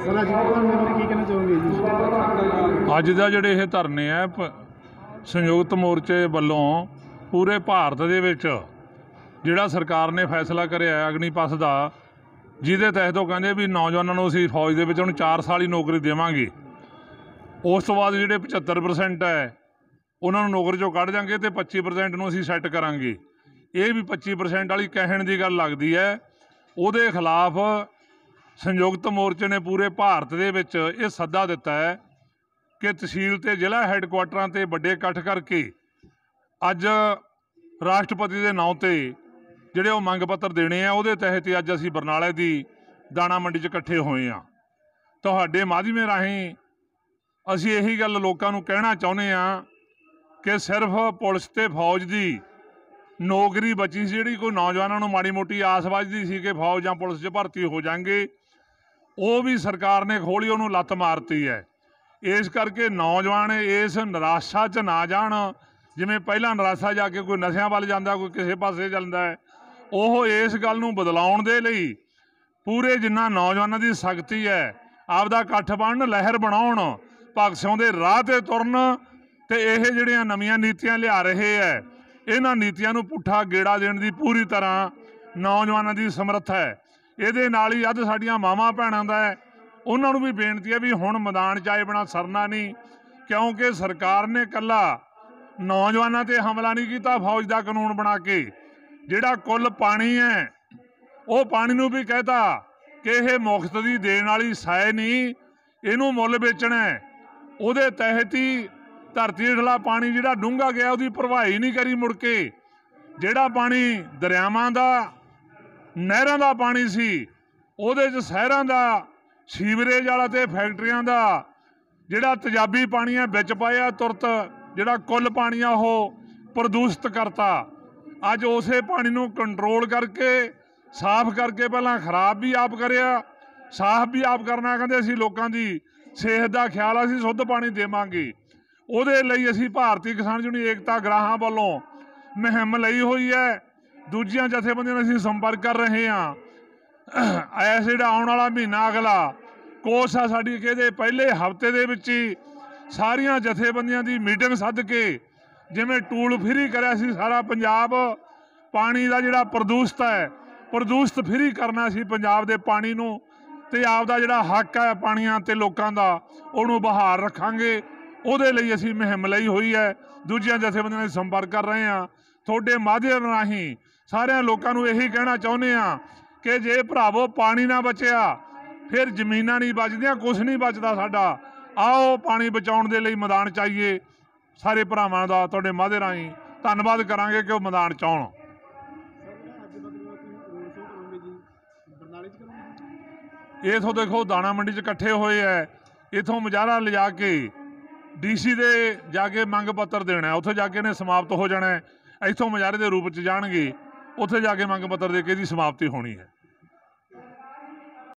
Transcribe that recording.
ਅੱਜ ਦਾ ਕੀ ਕਹਿਣਾ ਜੀ ਅੱਜ ਦਾ ਜਿਹੜੇ ਇਹ ਧਰਨੇ ਆ ਸੰਯੁਕਤ ਮੋਰਚੇ ਵੱਲੋਂ ਪੂਰੇ ਭਾਰਤ ਦੇ ਵਿੱਚ ਜਿਹੜਾ ਸਰਕਾਰ ਨੇ ਫੈਸਲਾ ਕਰਿਆ ਅਗਨੀਪਥ ਦਾ ਜਿਹਦੇ ਤਹਿਤ ਉਹ ਕਹਿੰਦੇ ਵੀ ਨੌਜਵਾਨਾਂ ਨੂੰ ਅਸੀਂ ਫੌਜ ਦੇ ਵਿੱਚ ਉਹਨੂੰ 4 ਸਾਲ ਹੀ ਨੌਕਰੀ ਦੇਵਾਂਗੇ ਉਸ ਤੋਂ ਬਾਅਦ ਜਿਹੜੇ 75% ਹੈ ਉਹਨਾਂ ਨੂੰ ਨੌਕਰੀ ਚੋਂ ਕੱਢ ਜਾਂਗੇ ਤੇ 25% ਨੂੰ ਅਸੀਂ ਸੈੱਟ ਕਰਾਂਗੇ ਇਹ ਵੀ 25% ਵਾਲੀ ਕਹਿਣ ਦੀ ਗੱਲ ਲੱਗਦੀ ਹੈ ਉਹਦੇ ਖਿਲਾਫ ਸੰਯੁਕਤ ਮੋਰਚੇ ਨੇ ਪੂਰੇ ਭਾਰਤ ਦੇ ਵਿੱਚ ਇਹ ਸੱਦਾ ਦਿੱਤਾ ਹੈ ਕਿ ਤਹਿਸੀਲ ਤੇ ਜ਼ਿਲ੍ਹਾ ਹੈੱਡਕੁਆਟਰਾਂ ਤੇ ਵੱਡੇ ਇਕੱਠ ਕਰਕੇ ਅੱਜ ਰਾਸ਼ਟਰਪਤੀ ਦੇ ਨਾਂ ਤੇ ਜਿਹੜੇ ਉਹ ਮੰਗ ਪੱਤਰ ਦੇਣੇ ਆ ਉਹਦੇ ਤਹਿਤ ਅੱਜ ਅਸੀਂ ਬਰਨਾਲੇ ਦੀ ਦਾਣਾ ਮੰਡੀ 'ਚ ਇਕੱਠੇ ਹੋਏ ਆ ਤੁਹਾਡੇ ਮਾਧਿਅਮੇ ਰਾਹੀਂ ਅਸੀਂ ਇਹੀ ਗੱਲ ਲੋਕਾਂ ਨੂੰ ਕਹਿਣਾ ਚਾਹੁੰਦੇ ਆ ਕਿ ਸਿਰਫ ਪੁਲਿਸ ਤੇ ਫੌਜ ਦੀ ਨੌਕਰੀ ਬਚੀ ਸੀ ਜਿਹੜੀ ਕੋਈ ਨੌਜਵਾਨਾਂ ਨੂੰ ਮਾੜੀ ਮੋਟੀ ਆਸ ਵਾਜਦੀ ਸੀ ਕਿ ਫੌਜ ਜਾਂ ਪੁਲਿਸ 'ਚ ਭਰਤੀ ਹੋ ਜਾਣਗੇ ਉਹ ਵੀ ਸਰਕਾਰ ਨੇ ਖੋਲੀ ਉਹਨੂੰ ਲੱਤ ਮਾਰਤੀ ਹੈ ਇਸ ਕਰਕੇ ਨੌਜਵਾਨ ਇਸ ਨਿਰਾਸ਼ਾ 'ਚ ਨਾ ਜਾਣ ਜਿਵੇਂ ਪਹਿਲਾਂ ਨਿਰਾਸ਼ਾ ਜਾ ਕੇ ਕੋਈ ਨਸ਼ਿਆਂ ਵੱਲ ਜਾਂਦਾ ਕੋਈ ਕਿਸੇ ਪਾਸੇ ਜਾਂਦਾ ਹੈ ਉਹ ਇਸ ਗੱਲ ਨੂੰ ਬਦਲਾਉਣ ਦੇ ਲਈ ਪੂਰੇ ਜਿੰਨਾ ਨੌਜਵਾਨਾਂ ਦੀ ਸ਼ਕਤੀ ਹੈ ਆਪਦਾ ਇਕੱਠ ਬਣਨ ਲਹਿਰ ਬਣਾਉਣ ਭਗਤ ਸਿੰਘ ਦੇ ਰਾਹ ਤੇ ਤੁਰਨ ਤੇ ਇਹ ਜਿਹੜੀਆਂ ਨਵੀਆਂ ਨੀਤੀਆਂ ਲਿਆ ਰਹੇ ਹੈ ਇਹਨਾਂ ਨੀਤੀਆਂ ਨੂੰ ਪੁੱਠਾ ਗੇੜਾ ਦੇਣ ਦੀ ਪੂਰੀ ਤਰ੍ਹਾਂ ਨੌਜਵਾਨਾਂ ਦੀ ਸਮਰੱਥਾ ਹੈ ਇਹਦੇ ਨਾਲ ਹੀ ਅੱਜ ਸਾਡੀਆਂ ਮਾਵਾਂ ਭੈਣਾਂ ਦਾ ਹੈ ਉਹਨਾਂ ਨੂੰ ਵੀ ਬੇਨਤੀ ਹੈ ਵੀ ਹੁਣ ਮੈਦਾਨ ਚਾਏ ਬਣਾ ਸਰਨਾ ਨਹੀਂ ਕਿਉਂਕਿ ਸਰਕਾਰ ਨੇ ਕੱਲਾ ਨੌਜਵਾਨਾਂ ਤੇ ਹਮਲਾ ਨਹੀਂ ਕੀਤਾ ਫੌਜ ਦਾ ਕਾਨੂੰਨ ਬਣਾ ਕੇ ਜਿਹੜਾ ਕੁੱਲ ਪਾਣੀ ਹੈ ਉਹ ਪਾਣੀ ਨੂੰ ਵੀ ਕਹਤਾ ਕਿ ਇਹ ਮੁਫਤ ਦੀ ਦੇਣ ਵਾਲੀ ਸਾਇ ਨਹੀਂ ਇਹਨੂੰ ਮੁੱਲ ਵੇਚਣਾ ਉਹਦੇ ਤਹਿਤ ਹੀ ਧਰਤੀ ਢਲਾ ਪਾਣੀ ਜਿਹੜਾ ਡੂੰਘਾ ਗਿਆ ਉਹਦੀ ਪਰਵਾਹੀ ਨਹੀਂ ਕਰੀ ਮੁੜ ਕੇ ਜਿਹੜਾ ਪਾਣੀ ਦਰਿਆਵਾਂ ਦਾ ਨਹਿਰਾਂ ਦਾ ਪਾਣੀ ਸੀ ਉਹਦੇ 'ਚ ਸ਼ਹਿਰਾਂ ਦਾ ਸੀਵਰੇਜ ਵਾਲਾ ਤੇ ਫੈਕਟਰੀਆਂ ਦਾ ਜਿਹੜਾ ਤਜਾਬੀ ਪਾਣੀ ਹੈ ਵਿੱਚ ਪਾਇਆ ਤੁਰਤ ਜਿਹੜਾ ਕੁੱਲ ਪਾਣੀ ਆ ਉਹ ਪ੍ਰਦੂਸ਼ਿਤ ਕਰਤਾ ਅੱਜ ਉਸੇ ਪਾਣੀ ਨੂੰ ਕੰਟਰੋਲ ਕਰਕੇ ਸਾਫ਼ ਕਰਕੇ ਪਹਿਲਾਂ ਖਰਾਬ ਵੀ ਆਪ ਕਰਿਆ ਸਾਫ਼ ਵੀ ਆਪ ਕਰਨਾ ਕਹਿੰਦੇ ਅਸੀਂ ਲੋਕਾਂ ਦੀ ਸਿਹਤ ਦਾ ਖਿਆਲ ਆ ਸੀ ਸ਼ੁੱਧ ਪਾਣੀ ਦੇਵਾਂਗੇ ਉਹਦੇ ਲਈ ਅਸੀਂ ਭਾਰਤੀ ਕਿਸਾਨ ਜੁਨੀ ਏਕਤਾ ਗ੍ਰਾਹਾਂ ਵੱਲੋਂ ਮਹਿੰਮ ਲਈ ਹੋਈ ਹੈ ਦੂਜੀਆਂ ਜਥੇਬੰਦੀਆਂ ਨਾਲ ਅਸੀਂ ਸੰਪਰਕ ਕਰ ਰਹੇ ਹਾਂ ਐ ਜਿਹੜਾ ਆਉਣ ਵਾਲਾ ਮਹੀਨਾ ਅਗਲਾ ਕੋਸ ਆ ਸਾਡੀ ਕਿਹਦੇ ਪਹਿਲੇ ਹਫਤੇ ਦੇ ਵਿੱਚ ਹੀ ਸਾਰੀਆਂ ਜਥੇਬੰਦੀਆਂ ਦੀ ਮੀਟਿੰਗ ਸੱਦ ਕੇ ਜਿਵੇਂ ਟੂਲ ਫਰੀ ਕਰਿਆ ਸੀ ਸਾਰਾ ਪੰਜਾਬ ਪਾਣੀ ਦਾ ਜਿਹੜਾ ਪ੍ਰਦੂਸ਼ਤ ਹੈ ਪ੍ਰਦੂਸ਼ਤ ਫਰੀ ਕਰਨਾ ਸੀ ਪੰਜਾਬ ਦੇ ਪਾਣੀ ਨੂੰ ਤੇ ਆਪ ਦਾ ਜਿਹੜਾ ਹੱਕ ਹੈ ਪਾਣੀਆਂ ਤੇ ਲੋਕਾਂ ਦਾ ਉਹਨੂੰ ਬਹਾਰ ਰੱਖਾਂਗੇ ਉਹਦੇ ਲਈ ਅਸੀਂ ਮਹਿਮ ਲਈ ਹੋਈ ਹੈ ਦੂਜਿਆਂ ਜਥੇਬੰਦੀਆਂ ਨਾਲ ਸੰਪਰਕ ਕਰ ਰਹੇ ਹਾਂ ਤੁਹਾਡੇ ਮਾਧਿਅਮ ਰਾਹੀਂ ਸਾਰਿਆਂ ਲੋਕਾਂ ਨੂੰ ਇਹੀ ਕਹਿਣਾ ਚਾਹੁੰਦੇ ਆ ਕਿ ਜੇ ਭਰਾਵੋ ਪਾਣੀ ਨਾ ਬਚਿਆ ਫਿਰ ਜ਼ਮੀਨਾਂ ਨਹੀਂ ਬਚਦੀਆਂ ਕੁਝ ਨਹੀਂ ਬਚਦਾ ਸਾਡਾ ਆਓ ਪਾਣੀ ਬਚਾਉਣ ਦੇ ਲਈ ਮੈਦਾਨ ਚਾਹੀਏ ਸਾਰੇ ਭਰਾਵਾਂ ਦਾ ਤੁਹਾਡੇ ਮਾਧੇ ਰਾਹੀਂ ਧੰਨਵਾਦ ਕਰਾਂਗੇ ਕਿ ਉਹ ਮੈਦਾਨ ਚ ਆਉਣ ਇਹ ਤੋਂ ਦੇਖੋ ਦਾਣਾ ਮੰਡੀ ਚ ਇਕੱਠੇ ਹੋਏ ਐ ਇਥੋਂ ਮਜਾਰਾ ਲਿਜਾ ਕੇ ਡੀਸੀ ਦੇ ਜਾ ਕੇ ਮੰਗ ਪੱਤਰ ਦੇਣਾ ਉੱਥੇ ਜਾ ਕੇ ਨੇ ਸਮਾਪਤ ਹੋ ਜਾਣਾ ਐ ਇਥੋਂ ਮਜਾਰੇ ਦੇ ਰੂਪ ਚ ਜਾਣਗੇ ਉੱਥੇ ਜਾ ਕੇ ਮੰਗ ਪੱਤਰ ਦੇ ਕੇ ਇਹਦੀ ਸਮਾਪਤੀ ਹੋਣੀ ਹੈ